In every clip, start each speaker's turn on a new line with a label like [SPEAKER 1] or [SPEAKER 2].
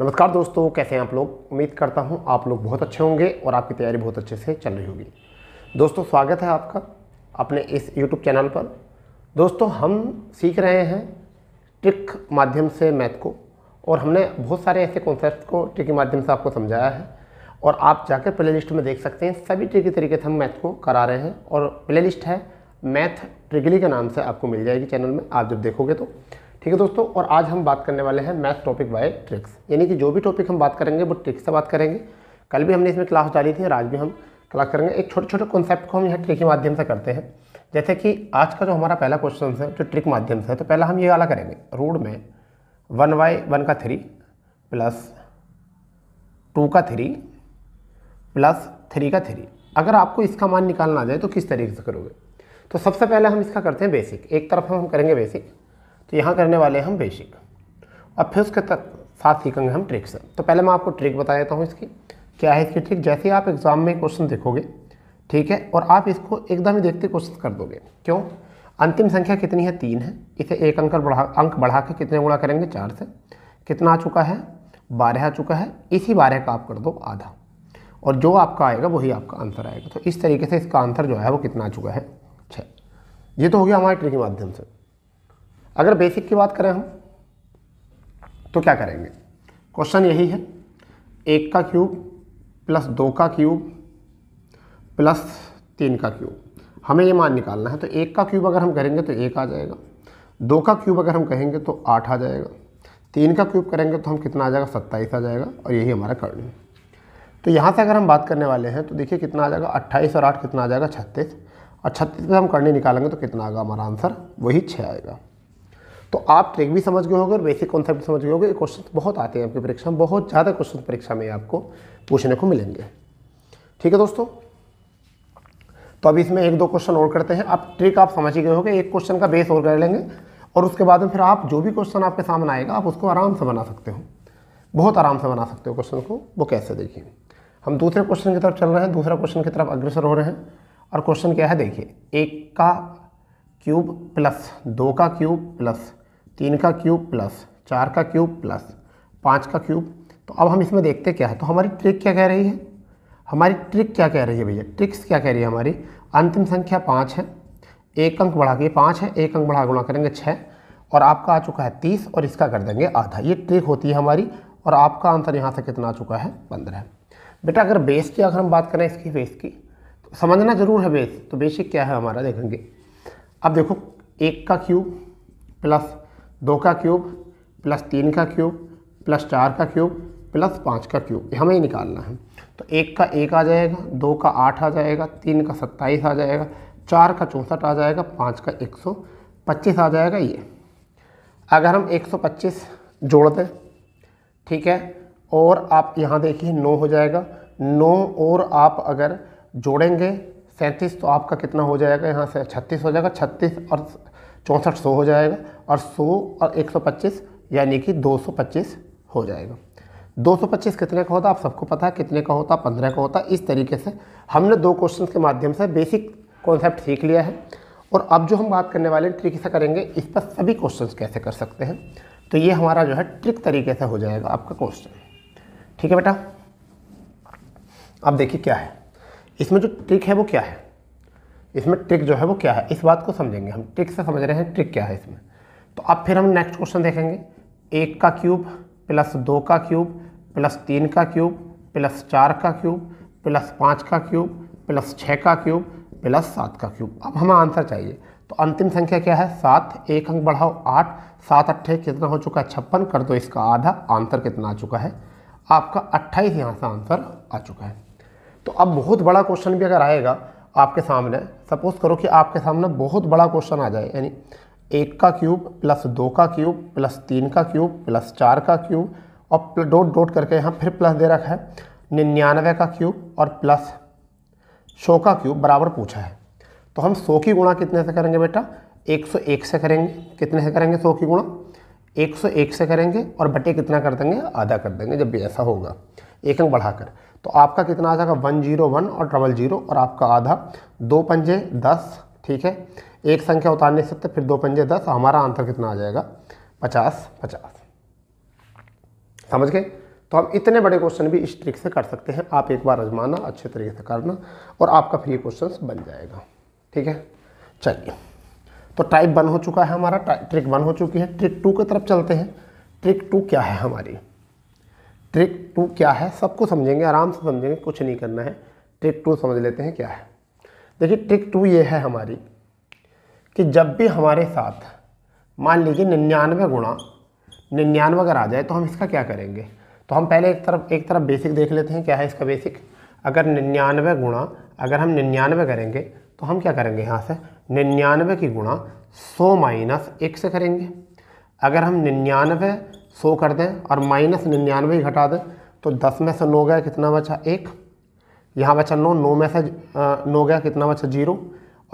[SPEAKER 1] नमस्कार दोस्तों कैसे हैं आप लोग उम्मीद करता हूं आप लोग बहुत अच्छे होंगे और आपकी तैयारी बहुत अच्छे से चल रही होगी दोस्तों स्वागत है आपका अपने इस यूट्यूब चैनल पर दोस्तों हम सीख रहे हैं ट्रिक माध्यम से मैथ को और हमने बहुत सारे ऐसे कॉन्सेप्ट को ट्रिक के माध्यम से आपको समझाया है और आप जाकर प्ले में देख सकते हैं सभी ट्रिक तरीके से हम मैथ को करा रहे हैं और प्ले है मैथ ट्रिगली के नाम से आपको मिल जाएगी चैनल में आप जब देखोगे तो ठीक है दोस्तों और आज हम बात करने वाले हैं मैथ टॉपिक बाय ट्रिक्स यानी कि जो भी टॉपिक हम बात करेंगे वो ट्रिक्स से बात करेंगे कल भी हमने इसमें क्लास डाली थी और आज भी हम क्लास करेंगे एक छोटे छोटे कॉन्सेप्ट को हम यहाँ ट्रिक के माध्यम से करते हैं जैसे कि आज का जो हमारा पहला क्वेश्चन है जो ट्रिक माध्यम से है तो पहला हम ये वाला करेंगे रूड में वन बाई वन का थ्री प्लस टू का थ्री प्लस थ्री का थ्री अगर आपको इसका मान निकालना आ जाए तो किस तरीके से करोगे तो सबसे पहले हम इसका करते हैं बेसिक एक तरफ हम करेंगे बेसिक तो यहाँ करने वाले हम बेसिक और फिर उसके तक साथ सीखेंगे हम ट्रिक्स तो पहले मैं आपको ट्रिक बता देता हूँ इसकी क्या है इसकी ट्रिक जैसे ही आप एग्ज़ाम में क्वेश्चन देखोगे ठीक है और आप इसको एकदम ही देखते कोशिश कर दोगे क्यों अंतिम संख्या कितनी है तीन है इसे एक अंक बढ़ा अंक बढ़ा के कितने गुणा करेंगे चार से कितना आ चुका है बारह आ चुका है इसी बारह का आप कर दो आधा और जो आपका आएगा वही आपका आंसर आएगा तो इस तरीके से इसका आंसर जो है वो कितना आ चुका है छः ये तो हो गया हमारे ट्रिक के माध्यम से अगर बेसिक की बात करें हम तो क्या करेंगे क्वेश्चन यही है एक का क्यूब प्लस दो का क्यूब प्लस तीन का क्यूब हमें ये मान निकालना है तो एक का क्यूब अगर हम करेंगे तो एक आ जाएगा दो का क्यूब अगर हम कहेंगे तो आठ आ जाएगा तीन का क्यूब करेंगे तो हम कितना आ जाएगा सत्ताईस आ जाएगा और यही हमारा कर्ण है तो यहाँ से अगर हम बात करने वाले हैं तो देखिए कितना आ जाएगा अट्ठाईस और आठ कितना आ जाएगा छत्तीस और छत्तीस से हम करने निकालेंगे तो कितना आएगा हमारा आंसर वही छः आएगा तो आप ट्रिक भी समझ गए होंगे और बेसिक कॉन्सेप्ट समझ गए होंगे क्वेश्चन बहुत आते हैं आपकी परीक्षा में बहुत ज़्यादा क्वेश्चन परीक्षा में आपको पूछने को मिलेंगे ठीक है दोस्तों तो अभी इसमें एक दो क्वेश्चन और करते हैं आप ट्रिक आप समझ ही गए होंगे एक क्वेश्चन का बेस और कर लेंगे और उसके बाद में फिर आप जो भी क्वेश्चन आपके सामने आएगा आप उसको आराम से बना सकते हो बहुत आराम से बना सकते हो क्वेश्चन को वो कैसे देखिए हम दूसरे क्वेश्चन की तरफ चल रहे हैं दूसरा क्वेश्चन की तरफ अग्रसर हो रहे हैं और क्वेश्चन क्या है देखिए एक का क्यूब प्लस दो का क्यूब प्लस तीन का क्यूब प्लस चार का क्यूब प्लस पाँच का क्यूब तो अब हम इसमें देखते क्या है तो हमारी ट्रिक क्या कह रही है हमारी ट्रिक क्या कह रही है भैया ट्रिक्स क्या कह रही है हमारी अंतिम संख्या पाँच है एक अंक बढ़ा के पाँच है एक अंक बढ़ा गुणा करेंगे छः और आपका आ चुका है तीस और इसका कर देंगे आधा ये ट्रिक होती है हमारी और आपका आंसर यहाँ से कितना आ चुका है पंद्रह बेटा अगर बेस की अगर हम बात करें इसकी बेस की तो समझना ज़रूर है बेस तो बेसिक क्या है हमारा देखेंगे अब देखो एक का क्यूब प्लस दो का क्यूब प्लस तीन का क्यूब प्लस चार का क्यूब प्लस पाँच का क्यूब हमें ही निकालना है तो एक का एक आ जाएगा दो का आठ आ जाएगा तीन का सत्ताईस आ जाएगा चार का चौंसठ आ जाएगा पाँच का एक सौ पच्चीस आ जाएगा ये अगर हम एक सौ पच्चीस जोड़ दें ठीक है और आप यहाँ देखिए नौ हो जाएगा नौ और आप अगर जोड़ेंगे सैंतीस तो आपका कितना हो जाएगा यहाँ से छत्तीस हो जाएगा छत्तीस और चौंसठ सौ हो जाएगा और 100 और 125 यानी कि 225 हो जाएगा 225 कितने का होता आप सबको पता है कितने का होता पंद्रह का होता इस तरीके से हमने दो क्वेश्चन के माध्यम से बेसिक कॉन्सेप्ट सीख लिया है और अब जो हम बात करने वाले हैं ट्रिक से करेंगे इस पर सभी क्वेश्चंस कैसे कर सकते हैं तो ये हमारा जो है ट्रिक तरीके से हो जाएगा आपका क्वेश्चन ठीक है बेटा अब देखिए क्या है इसमें जो ट्रिक है वो क्या है इसमें ट्रिक जो है वो क्या है इस बात को समझेंगे हम ट्रिक से समझ रहे हैं ट्रिक क्या है इसमें तो अब फिर हम नेक्स्ट क्वेश्चन देखेंगे एक का क्यूब प्लस दो का क्यूब प्लस तीन का क्यूब प्लस चार का क्यूब प्लस पाँच का क्यूब प्लस छः का क्यूब प्लस सात का क्यूब अब हमें आंसर चाहिए तो अंतिम संख्या क्या है सात एक अंक बढ़ाओ आठ सात अट्ठे कितना हो चुका है छप्पन कर दो इसका आधा आंसर कितना आ चुका है आपका अट्ठाईस यहाँ से आंसर आ चुका है तो अब बहुत बड़ा क्वेश्चन भी अगर आएगा आपके सामने सपोज करो कि आपके सामने बहुत बड़ा क्वेश्चन आ जाए यानी एक का क्यूब प्लस दो का क्यूब प्लस तीन का क्यूब प्लस चार का क्यूब और डोट डोट करके यहाँ फिर प्लस दे रखा है निन्यानवे का क्यूब और प्लस सौ का क्यूब बराबर पूछा है तो हम सौ की गुणा कितने से करेंगे बेटा 101 से करेंगे कितने से करेंगे सौ की गुणा 101 से करेंगे और बटे कितना कर देंगे आधा कर देंगे जब भी ऐसा होगा एक अंक बढ़ाकर तो आपका कितना आ जाएगा वन जीरो वन और डबल जीरो और आपका आधा दो पंजे दस ठीक है एक संख्या उतारने से तो फिर दो पंजे दस हमारा आंसर कितना आ जाएगा पचास पचास समझ गए तो हम इतने बड़े क्वेश्चन भी इस ट्रिक से कर सकते हैं आप एक बार आजमाना अच्छे तरीके से करना और आपका फ्री क्वेश्चन बन जाएगा ठीक है चलिए तो टाइप वन हो चुका है हमारा ट्रिक वन हो चुकी है ट्रिक टू की तरफ चलते हैं ट्रिक टू क्या है हमारी ट्रिक टू क्या है सबको समझेंगे आराम से समझेंगे कुछ नहीं करना है ट्रिक टू समझ लेते हैं क्या है देखिए ट्रिक टू ये है हमारी कि जब भी हमारे साथ मान लीजिए निन्यानवे गुणा निन्यानवे अगर आ जाए तो हम इसका क्या करेंगे तो हम पहले एक तरफ एक तरफ बेसिक देख लेते हैं क्या है इसका बेसिक अगर निन्यानवे गुणा अगर हम निन्यानवे करेंगे तो हम क्या करेंगे यहाँ से निन्यानवे की गुणा सौ माइनस एक से करेंगे अगर हम निन्यानवे सौ कर दें और माइनस निन्यानवे ही घटा दें तो दस में से नौ गया कितना बचा एक यहाँ बचा नौ नौ में से नौ गया कितना बचा जीरो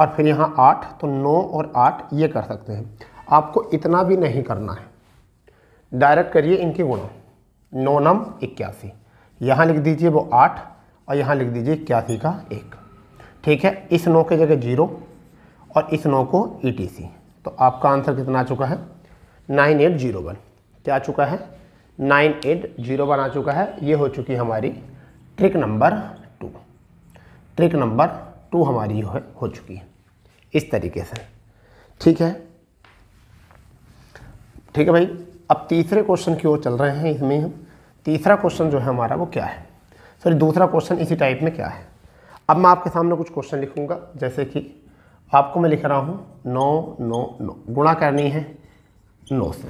[SPEAKER 1] और फिर यहाँ आठ तो नौ और आठ ये कर सकते हैं आपको इतना भी नहीं करना है डायरेक्ट करिए इनके गुणों नौ नम इक्यासी यहाँ लिख दीजिए वो आठ और यहाँ लिख दीजिए इक्यासी का एक ठीक है इस नौ के जगह जीरो और इस नौ को ई e तो आपका आंसर कितना आ चुका है नाइन एट जीरो वन क्या आ चुका है नाइन एट जीरो वन आ चुका है ये हो चुकी हमारी trick number two trick number two हमारी हो, हो चुकी है इस तरीके से ठीक है ठीक है भाई अब तीसरे क्वेश्चन की ओर चल रहे हैं इसमें हम तीसरा क्वेश्चन जो है हमारा वो क्या है सॉरी दूसरा क्वेश्चन इसी टाइप में क्या है अब मैं आपके सामने कुछ क्वेश्चन लिखूंगा जैसे कि आपको मैं लिख रहा हूँ नौ नौ नौ गुणा करनी है नौ से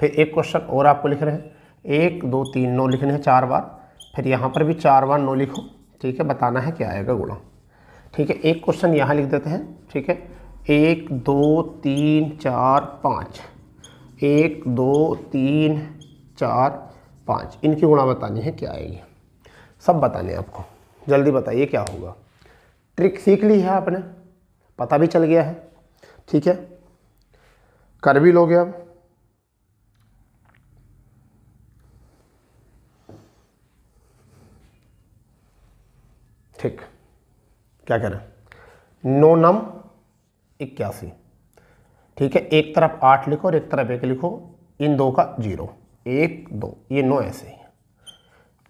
[SPEAKER 1] फिर एक क्वेश्चन और आपको लिख रहे हैं एक दो तीन नौ लिखने हैं चार बार फिर यहाँ पर भी चार बार नौ लिखो ठीक है बताना है क्या आएगा गुणा ठीक है एक क्वेश्चन यहाँ लिख देते हैं ठीक है एक दो तीन चार पाँच एक दो तीन चार पाँच इनकी गुणा बतानी है क्या आएगी सब बताने आपको जल्दी बताइए क्या होगा ट्रिक सीख ली है आपने पता भी चल गया है ठीक है कर भी लोगे अब ठीक क्या कह रहे हैं नम इक्यासी ठीक है एक तरफ आठ लिखो और एक तरफ एक लिखो इन दो का जीरो एक दो ये नौ ऐसे ही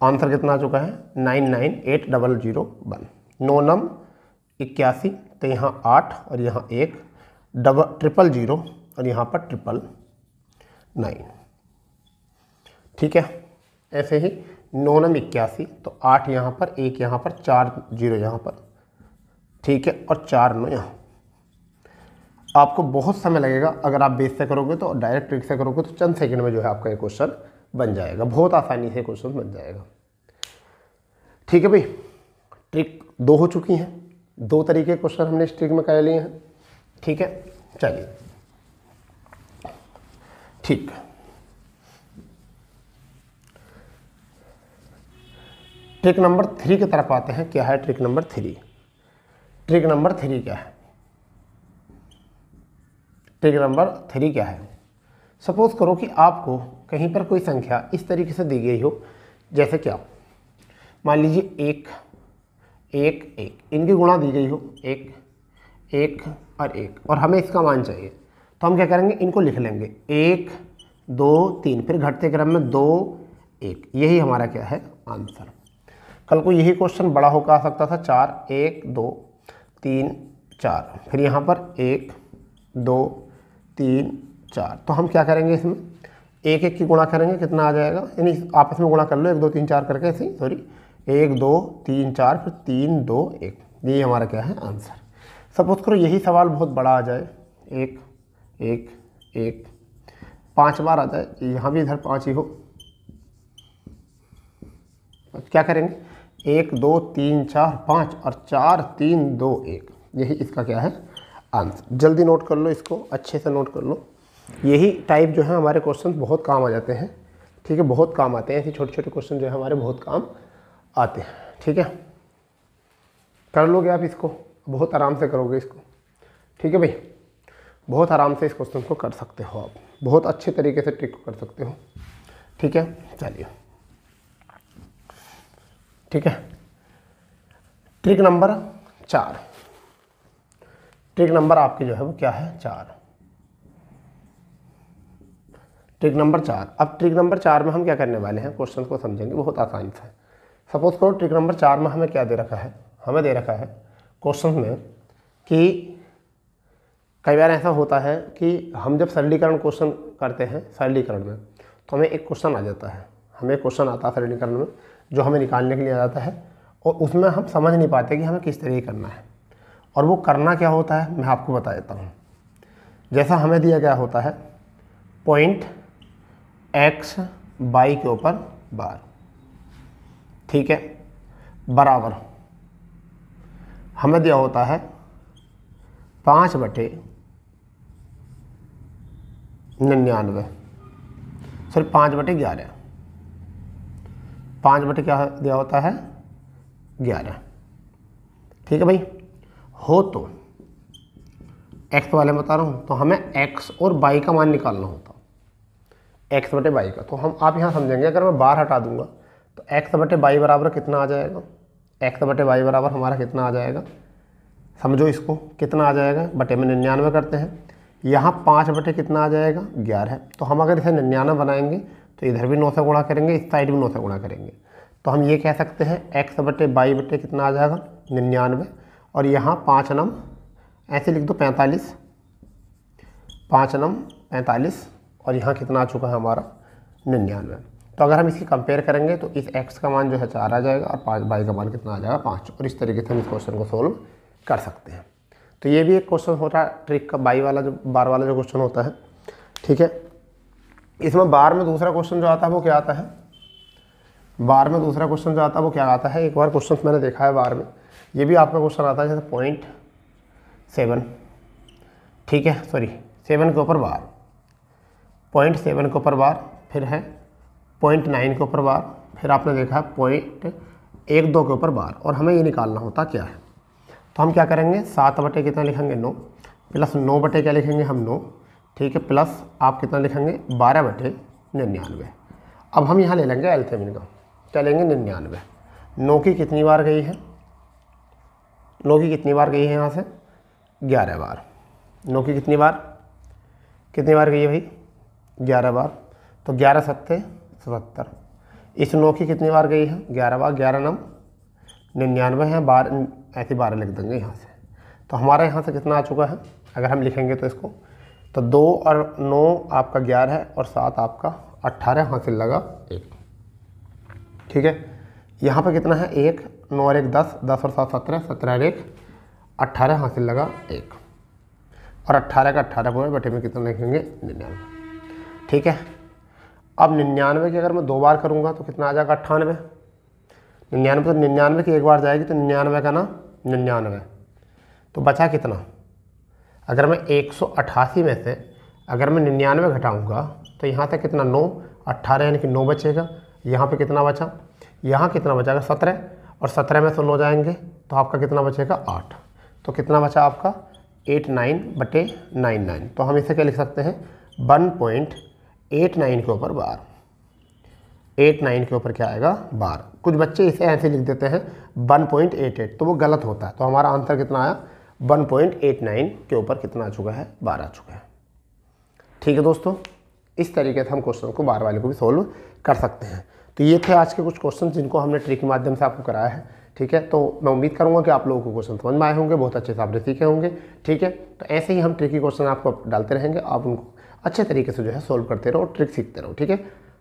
[SPEAKER 1] आंसर कितना आ चुका है nine nine eight double zero one नम इक्यासी तो यहाँ आठ और यहाँ एक डबल ट्रिपल जीरो और यहाँ पर ट्रिपल नाइन ठीक है ऐसे ही नौ नम इक्यासी तो आठ यहाँ पर एक यहाँ पर चार जीरो यहाँ पर ठीक है और चार नो यहाँ आपको बहुत समय लगेगा अगर आप बेस से करोगे तो डायरेक्ट ट्रिक से करोगे तो चंद सेकंड में जो है आपका ये क्वेश्चन बन जाएगा बहुत आसानी से क्वेश्चन बन जाएगा ठीक है भाई ट्रिक दो हो चुकी हैं दो तरीके क्वेश्चन हमने इस ट्रिक में कर लिए हैं ठीक है चलिए ठीक ट्रिक नंबर थ्री की तरफ आते हैं क्या है trick number three trick number three क्या है ट्रिक नंबर थ्री क्या है सपोज करो कि आपको कहीं पर कोई संख्या इस तरीके से दी गई हो जैसे क्या मान लीजिए एक एक एक इनकी गुणा दी गई हो एक एक और एक और हमें इसका मान चाहिए तो हम क्या करेंगे इनको लिख लेंगे एक दो तीन फिर घटते क्रम में दो एक यही हमारा क्या है आंसर कल को यही क्वेश्चन बड़ा होकर आ सकता था चार एक दो तीन चार फिर यहाँ पर एक दो तीन चार तो हम क्या करेंगे इसमें एक एक की गुणा करेंगे कितना आ जाएगा यानी आपस में गुणा कर लो एक दो तीन चार करके ऐसे सॉरी एक दो तीन चार फिर तीन दो एक ये हमारा क्या है आंसर सपोज करो यही सवाल बहुत बड़ा आ जाए एक एक एक पांच बार आ जाए तो यहाँ भी इधर पांच ही हो क्या करेंगे एक दो तीन चार पाँच और चार तीन दो एक यही इसका क्या है आंसर जल्दी नोट कर लो इसको अच्छे से नोट कर लो यही टाइप जो है हमारे क्वेश्चन बहुत काम आ जाते हैं ठीक है बहुत काम आते हैं ऐसे छोटे छोटे क्वेश्चन जो है हमारे बहुत काम आते हैं ठीक है कर लोगे आप इसको बहुत आराम से करोगे इसको ठीक है भाई बहुत आराम से इस क्वेश्चन को कर सकते हो आप बहुत अच्छे तरीके से ट्रिक कर सकते हो ठीक है चलिए ठीक है ट्रिक नंबर चार ट्रिक नंबर आपके जो है वो क्या है चार ट्रिक नंबर चार अब ट्रिक नंबर चार में हम क्या करने वाले हैं क्वेश्चन को समझेंगे बहुत आसान से सपोज करो ट्रिक नंबर चार में हमें क्या दे रखा है हमें दे रखा है क्वेश्चन में कि कई बार ऐसा होता है कि हम जब सरलीकरण क्वेश्चन करते हैं सरलीकरण में तो हमें एक क्वेश्चन आ जाता है हमें क्वेश्चन आता है सरलीकरण में जो हमें निकालने के लिए आ जाता है और उसमें हम समझ नहीं पाते कि हमें किस तरह करना है और वो करना क्या होता है मैं आपको बता देता हूँ जैसा हमें दिया गया होता है पॉइंट एक्स बाई के ऊपर बार ठीक है बराबर हमें दिया होता है पाँच बटे निन्यानवे सॉरी पाँच बटे ग्यारह पाँच बटे क्या दिया होता है ग्यारह ठीक है भाई हो तो एक्स वाले बता रहा हूँ तो हमें एक्स और बाई का मान निकालना होता एक्स बटे बाई का तो हम आप यहाँ समझेंगे अगर मैं बाहर हटा दूंगा तो एक्स बटे बाई बराबर कितना आ जाएगा एक्स बटे बाई बराबर हमारा कितना आ जाएगा समझो इसको कितना आ जाएगा बटे में निन्यानवे करते हैं यहाँ पाँच बटे कितना आ जाएगा ग्यारह तो हम अगर इसे निन्यानवे बनाएंगे तो इधर भी नौ से गुणा करेंगे इस साइड भी नौ से गुणा करेंगे तो हम ये कह सकते हैं एक्स बटे बाई बटे कितना आ जाएगा निन्यानवे और यहाँ पाँच नम ऐसे लिख दो पैंतालीस पाँच नम पैंतालीस और यहाँ कितना आ चुका है हमारा निन्यानवे तो अगर हम इसकी कंपेयर करेंगे तो इस एक्स का मान जो है चार आ जाएगा और पाँच बाई का मान कितना आ जाएगा पाँच और इस तरीके से हम इस क्वेश्चन को सोल्व कर सकते हैं तो ये भी एक क्वेश्चन होता है ट्रिक का बाई वाला जो बार वाला जो क्वेश्चन होता है ठीक है इसमें बार में दूसरा क्वेश्चन जो आता है वो क्या आता है बार में दूसरा क्वेश्चन जो आता है वो क्या आता है एक बार क्वेश्चन मैंने देखा है बार में ये भी आपका क्वेश्चन आता है जैसे पॉइंट सेवन ठीक है सॉरी सेवन के ऊपर बार पॉइंट सेवन के ऊपर बार फिर है पॉइंट नाइन के ऊपर बार फिर आपने देखा है पॉइंट एक दो के ऊपर बार और हमें ये निकालना होता क्या है तो हम क्या करेंगे सात बटे कितना लिखेंगे नौ प्लस नौ बटे क्या लिखेंगे हम नौ ठीक है प्लस आप कितना लिखेंगे बारह बटे निन्यानवे अब हम यहाँ ले लेंगे एल्थेमिन का क्या लेंगे निन्यानवे नौ की कितनी बार गई है नौ की कितनी बार गई है यहाँ से ग्यारह बार नौ की कितनी बार कितनी बार गई है भाई ग्यारह बार तो ग्यारह सत्ते सतहत्तर इस नौ की कितनी बार गई है ग्यारह बार ग्यारह नम निन्यानवे हैं बार ऐसे बारह लिख देंगे यहाँ से तो हमारे यहाँ से कितना आ चुका है अगर हम लिखेंगे तो इसको तो दो और नौ आपका ग्यारह है और सात आपका अट्ठारह हासिल लगा एक ठीक है यहाँ पर कितना है एक नौ और एक दस दस और सात सत्रह सत्रह और एक अट्ठारह हासिल लगा एक और अट्ठारह का अट्ठारह पूरे बैठे में कितना लिखेंगे निन्यानवे ठीक है अब निन्यानवे की अगर मैं दो बार करूँगा तो कितना आ जाएगा अट्ठानवे निन्यानवे तो निन्यानवे की एक बार जाएगी तो निन्यानवे का ना निन्यानवे तो बचा कितना अगर मैं एक में से अगर मैं निन्यानवे घटाऊँगा तो यहाँ तक कितना नौ अट्ठारह यानी कि नौ बचेगा यहाँ पे कितना बचा यहाँ कितना बचेगा सत्रह और सत्रह में से नौ जाएंगे तो आपका कितना बचेगा आठ तो कितना बचा आपका एट नाइन बटे नाइन नाइन तो हम इसे क्या लिख सकते हैं वन पॉइंट एट नाइन के ऊपर बार एट नाइन के ऊपर क्या आएगा बार कुछ बच्चे इसे ऐसे लिख देते हैं वन पॉइंट एट एट तो वो गलत होता है तो हमारा आंसर कितना आया 1.89 के ऊपर कितना आ चुका है बारह आ चुका है ठीक है दोस्तों इस तरीके से हम क्वेश्चन को बार वाले को भी सोल्व कर सकते हैं तो ये थे आज के कुछ क्वेश्चन जिनको हमने ट्रिक के माध्यम से आपको कराया है ठीक है तो मैं उम्मीद करूंगा कि आप लोगों को क्वेश्चन समझ में आए होंगे बहुत अच्छे से आपने सीखे होंगे ठीक है तो ऐसे ही हम ट्रिकी क्वेश्चन आपको डालते रहेंगे आप उनको अच्छे तरीके से जो है सोल्व करते रहो ट्रिक सीखते रहो ठीक है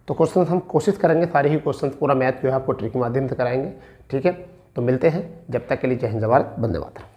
[SPEAKER 1] तो क्वेश्चन हम कोशिश करेंगे सारे ही क्वेश्चन पूरा मैथ जो है आपको ट्रिक के माध्यम से कराएंगे ठीक है तो मिलते हैं जब तक के लिए जय हिंद जवाहर धन्यवाद